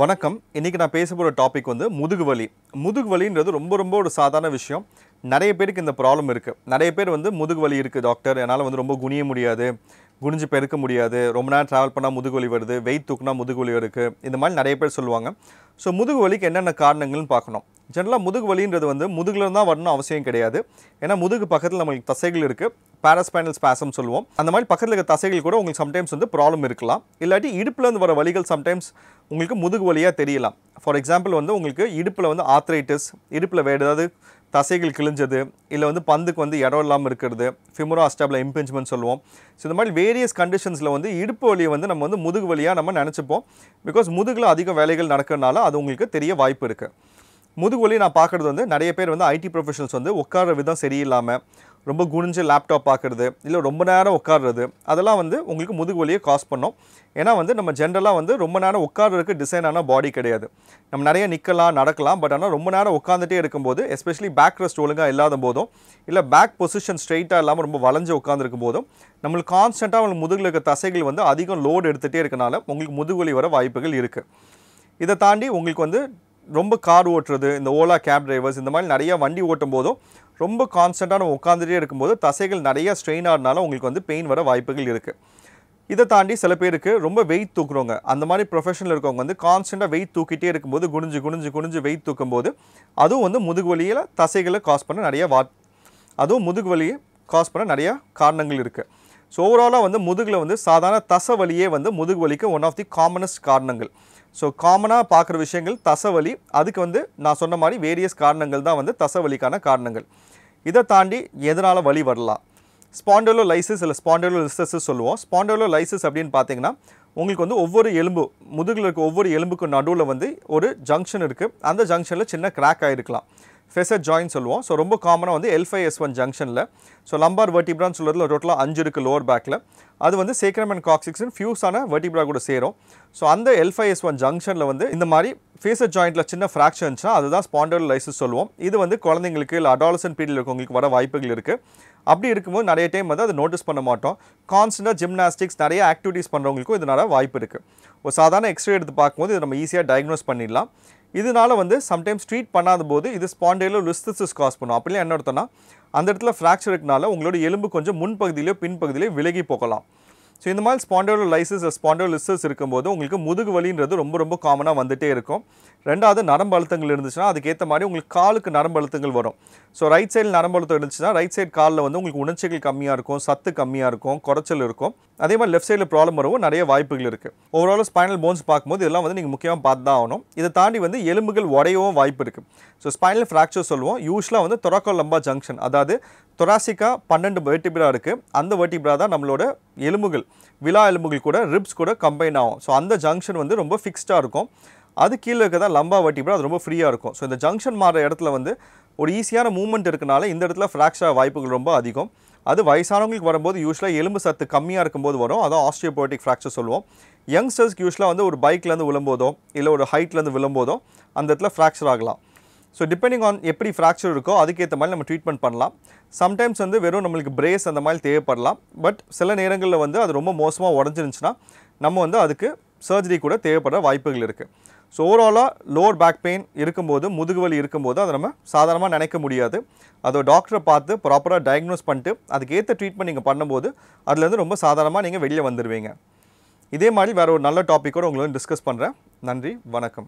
வணக்கம் இன்றைக்கி நான் பேச போகிற டாபிக் வந்து முதுகு வலி முதுகு வலின்றது ரொம்ப ரொம்ப ஒரு சாதாரண விஷயம் நிறைய பேருக்கு இந்த ப்ராப்ளம் இருக்குது நிறைய பேர் வந்து முதுகு வலி இருக்குது டாக்டர் என்னால் வந்து ரொம்ப குனிய முடியாது குனிஞ்சு பெருக்க முடியாது ரொம்ப நேரம் ட்ராவல் பண்ணால் முதுகு வலி வருது வெயிட் தூக்குனா முதுகு வலி இருக்குது இந்த மாதிரி நிறைய பேர் சொல்லுவாங்க ஸோ முதுகு வலிக்கு என்னென்ன காரணங்கள்னு பார்க்கணும் ஜென்ரலாக முதுகு வலின்றது வந்து முதுகில் தான் வரணும் அவசியம் கிடையாது ஏன்னா முதுகு பக்கத்தில் நம்மளுக்கு தசைகள் இருக்குது பேரஸ்பைனல் ஸ்பேசம் சொல்லுவோம் அந்த மாதிரி பக்கத்தில் இருக்க தசைகள் கூட உங்களுக்கு சம்டைம்ஸ் வந்து ப்ராப்ளம் இருக்கலாம் இல்லாட்டி இடுப்புலேருந்து வர வழிகள் சம்டைம்ஸ் உங்களுக்கு முதுகு வலியாக தெரியலாம் ஃபார் எக்ஸாம்பிள் வந்து உங்களுக்கு இடுப்பில் வந்து ஆத்ரைட்டிஸ் இடுப்பில் வேறு ஏதாவது தசைகள் கிழிஞ்சது இல்லை வந்து பந்துக்கு வந்து இடம் இல்லாமல் இருக்கிறது ஃபிமரோ அஸ்டாபில் இம்பிஞ்ச்மெண்ட் சொல்லுவோம் ஸோ இந்த மாதிரி வேரியஸ் கண்டிஷன்ஸில் வந்து இடுப்பு வலியை வந்து நம்ம வந்து முதுகு வலியாக நம்ம நினச்சிப்போம் பிகாஸ் முதுகில் அதிக வேலைகள் நடக்கிறதுனால அது உங்களுக்கு தெரிய வாய்ப்பு இருக்குது முதுகுவலி நான் பார்க்குறது வந்து நிறைய பேர் வந்து ஐடி ப்ரொஃபஷனல்ஸ் வந்து உட்கார விதம் சரியில்லாமல் ரொம்ப குனிஞ்சு லேப்டாப் பார்க்குறது இல்லை ரொம்ப நேரம் உட்காடுறது அதெல்லாம் வந்து உங்களுக்கு முதுகு வலியை காஸ் பண்ணோம் ஏன்னா வந்து நம்ம ஜென்ரலாக வந்து ரொம்ப நேரம் உட்காடுறதுக்கு டிசைனான பாடி கிடையாது நம்ம நிறைய நிற்கலாம் நடக்கலாம் பட் ஆனால் ரொம்ப நேரம் உட்காந்துட்டே இருக்கும்போது எஸ்பெஷலி பேக் ரெஸ்ட் ஒழுங்காக இல்லாத போதும் இல்லை பேக் பொசிஷன் ஸ்ட்ரெயிட்டாக இல்லாமல் ரொம்ப வளைஞ்சு உட்காந்துருக்கும் போதும் நம்மளுக்கு கான்ஸ்டண்ட்டாக அவங்க முதுகில் இருக்க தசைகள் வந்து அதிகம் லோடு எடுத்துகிட்டே இருக்கனால உங்களுக்கு முதுகு வலி வர வாய்ப்புகள் இருக்குது இதை தாண்டி உங்களுக்கு வந்து ரொம்ப கார் ஓட்டுறது இந்த ஓலா கேப் டிரைவர்ஸ் இந்த மாதிரி நிறையா வண்டி ஓட்டும் போதும் ரொம்ப கான்ஸ்டண்ட்டாக நம்ம உட்காந்துட்டே இருக்கும்போது தசைகள் நிறையா ஸ்ட்ரெயின் ஆடினாலும் உங்களுக்கு வந்து பெயின் வர வாய்ப்புகள் இருக்குது இதை தாண்டி சில பேருக்கு ரொம்ப வெயிட் தூக்குறவங்க அந்த மாதிரி ப்ரொஃபஷனில் இருக்கவங்க வந்து கான்ஸ்டண்ட்டாக வெயிட் தூக்கிட்டே இருக்கும்போது குனிஞ்சு குனிஞ்சு குனிஞ்சு வெயிட் தூக்கும்போது அதுவும் வந்து முதுகு வலியில் தசைகளை காஸ் பண்ண நிறையா வா அதுவும் முதுகு வலியை காஸ் பண்ண நிறையா காரணங்கள் இருக்குது ஸோ ஓவராலாக வந்து முதுகில் வந்து சாதாரண தசை வலியே வந்து முதுகு வலிக்கு ஒன் ஆஃப் தி காமனஸ்ட் காரணங்கள் ஸோ காமனாக பார்க்குற விஷயங்கள் தசவலி அதுக்கு வந்து நான் சொன்ன மாதிரி வேரியஸ் காரணங்கள் தான் வந்து தசவலிக்கான காரணங்கள் இதை தாண்டி எதனால் வலி வரலாம் ஸ்பாண்டலோ லைசஸ் இல்லை ஸ்பாண்டலோ லிசஸ் சொல்லுவோம் ஸ்பாண்டலோ லைசஸ் அப்படின்னு பார்த்தீங்கன்னா உங்களுக்கு வந்து ஒவ்வொரு எலும்பு முதுகில் இருக்க ஒவ்வொரு எலும்புக்கும் நடுவில் வந்து ஒரு ஜங்ஷன் இருக்குது அந்த ஜங்ஷனில் சின்ன கிராக் ஆகிருக்கலாம் ஃபெசட் ஜாயின் சொல்லுவோம் ஸோ ரொம்ப காமனாக வந்து எல் ஒன் ஜங்ஷனில் ஸோ லம்பார் வெர்டிப்ரான்னு சொல்கிறதுல டோட்டலாக அஞ்சு இருக்குது லோவர் பேக்கில் அது வந்து சேக்ரம் அண்ட் காக்சிக்ஸ்னு ஃபியூஸான வெர்டிப்ரா கூட சேரும் ஸோ அந்த எல் ஒன் ஜங்ஷனில் வந்து இந்த மாதிரி ஃபேசர் ஜாயிண்ட்டில் சின்ன ஃப்ராக்சர் இருந்துச்சுன்னா அதுதான் ஸ்பாண்டல் லைசஸ் சொல்லுவோம் இது வந்து குழந்தைங்களுக்கு இல்லை அடாலசன் பீரியடில் இருக்கவங்களுக்கு வர வாய்ப்புகள் இருக்குது அப்படி இருக்கும்போது நிறைய டைம் வந்து அதை நோட்டீஸ் பண்ண மாட்டோம் கான்ஸ்டண்டாக ஜிம்னாஸ்டிக்ஸ் நிறைய ஆக்டிவிட்டீஸ் பண்ணுறவங்களுக்கும் இதனால் வாய்ப்பு இருக்குது ஒரு சாதாரண எக்ஸ்ரே எடுத்து பார்க்கும்போது இதை நம்ம ஈஸியாக டயக்னோஸ் பண்ணிடலாம் இதனால வந்து சம்டைம்ஸ் ட்ரீட் பண்ணாத போது இது ஸ்பாண்டைலோ லிஸ்திசிஸ் காஸ் பண்ணும் அப்படிலாம் என்ன அர்த்தம்னா அந்த இடத்துல ஃப்ராக்சர் இருக்கனால உங்களோட எலும்பு கொஞ்சம் முன்பகுதியிலையோ பின்பகுதியிலையோ விலகி போகலாம் ஸோ இந்த மாதிரி ஸ்பாண்டோலைசிஸ் ஸ்பாண்டோலிசஸ் இருக்கும்போது உங்களுக்கு முதுகு வலின்றது ரொம்ப ரொம்ப காமனாக வந்துகிட்டே இருக்கும் ரெண்டாவது நரம்பு அழுத்தங்கள் இருந்துச்சுன்னா அதுக்கேற்ற மாதிரி உங்களுக்கு காலுக்கு நரம்பு அழுத்தங்கள் வரும் ஸோ ரைட் சைடில் நரம்பு அழுத்தம் இருந்துச்சுன்னா ரைட் சைடு காலில் வந்து உங்களுக்கு உணர்ச்சிகள் கம்மியாக இருக்கும் சத்து கம்மியாக இருக்கும் குறைச்சல் இருக்கும் அதே மாதிரி லெஃப்ட் சைடில் ப்ராப்ளம் வரவும் நிறைய வாய்ப்புகள் இருக்குது ஓவராலும் ஸ்பைனல் போன்ஸ் பார்க்கும்போது இதெல்லாம் வந்து நீங்கள் முக்கியமாக பார்த்து தான் ஆகணும் இதை தாண்டி வந்து எலும்புகள் உடையவும் வாய்ப்பு இருக்குது ஸோ ஸ்பைனல் ஃப்ராக்சர் சொல்லுவோம் யூஸ்வலாக வந்து தொரக்கோ லம்பா ஜங்ஷன் அதாவது தொராசிக்கா பன்னெண்டு வெர்டிபிரா இருக்குது அந்த வெர்டிபிரா தான் நம்மளோட எலும்புகள் விழா எலும்புகள் கூட ரிப்ஸ் கூட கம்பைன் ஆகும் ஸோ அந்த ஜங்ஷன் வந்து ரொம்ப ஃபிக்ஸ்டாக இருக்கும் அது கீழே தான் லம்பா வெர்டிபிரா அது ரொம்ப ஃப்ரீயாக இருக்கும் ஸோ இந்த ஜங்ஷன் மாற இடத்துல வந்து ஒரு ஈஸியான மூமெண்ட் இருக்கனால இந்த இடத்துல ஃப்ராக்சர் வாய்ப்புகள் ரொம்ப அதிகம் அது வயசானவங்களுக்கு வரும்போது யூஸ்வலாக எலும்பு சத்து கம்மியாக இருக்கும்போது வரும் அதான் ஆஸ்ட்ரியோபோட்டிக் ஃப்ராக்சர் சொல்லுவோம் யங்ஸ்டர்ஸ்க்கு யூஸ்வலாக வந்து ஒரு பைக்லேருந்து விழும்போதோ இல்லை ஒரு ஹைட்லேருந்து விழும்போதோ அந்த இடத்துல ஃப்ராக்சர் ஆகலாம் ஸோ டிபெண்டிங் ஆன் எப்படி ஃப்ராக்சர் இருக்கோ அதுக்கேற்ற மாதிரி நம்ம ட்ரீட்மெண்ட் பண்ணலாம் சம்டைம்ஸ் வந்து வெறும் நம்மளுக்கு பிரேஸ் அந்த மாதிரி தேவைப்படலாம் பட் சில நேரங்களில் வந்து அது ரொம்ப மோசமாக உடஞ்சிருந்துச்சுன்னா நம்ம வந்து அதுக்கு சர்ஜரி கூட தேவைப்படுற வாய்ப்புகள் இருக்குது ஸோ ஓவராலாக லோவர் பேக் பெயின் இருக்கும்போது முதுகு வலி இருக்கும்போது அதை நம்ம சாதாரணமாக நினைக்க முடியாது அதை டாக்டரை பார்த்து ப்ராப்பராக டயக்னோஸ் பண்ணிட்டு அதுக்கேற்ற ட்ரீட்மெண்ட் நீங்கள் பண்ணும்போது அதுலேருந்து ரொம்ப சாதாரணமாக நீங்கள் வெளியே வந்துடுவீங்க இதே மாதிரி வேறு ஒரு நல்ல டாப்பிக்கோடு உங்களை டிஸ்கஸ் பண்ணுறேன் நன்றி வணக்கம்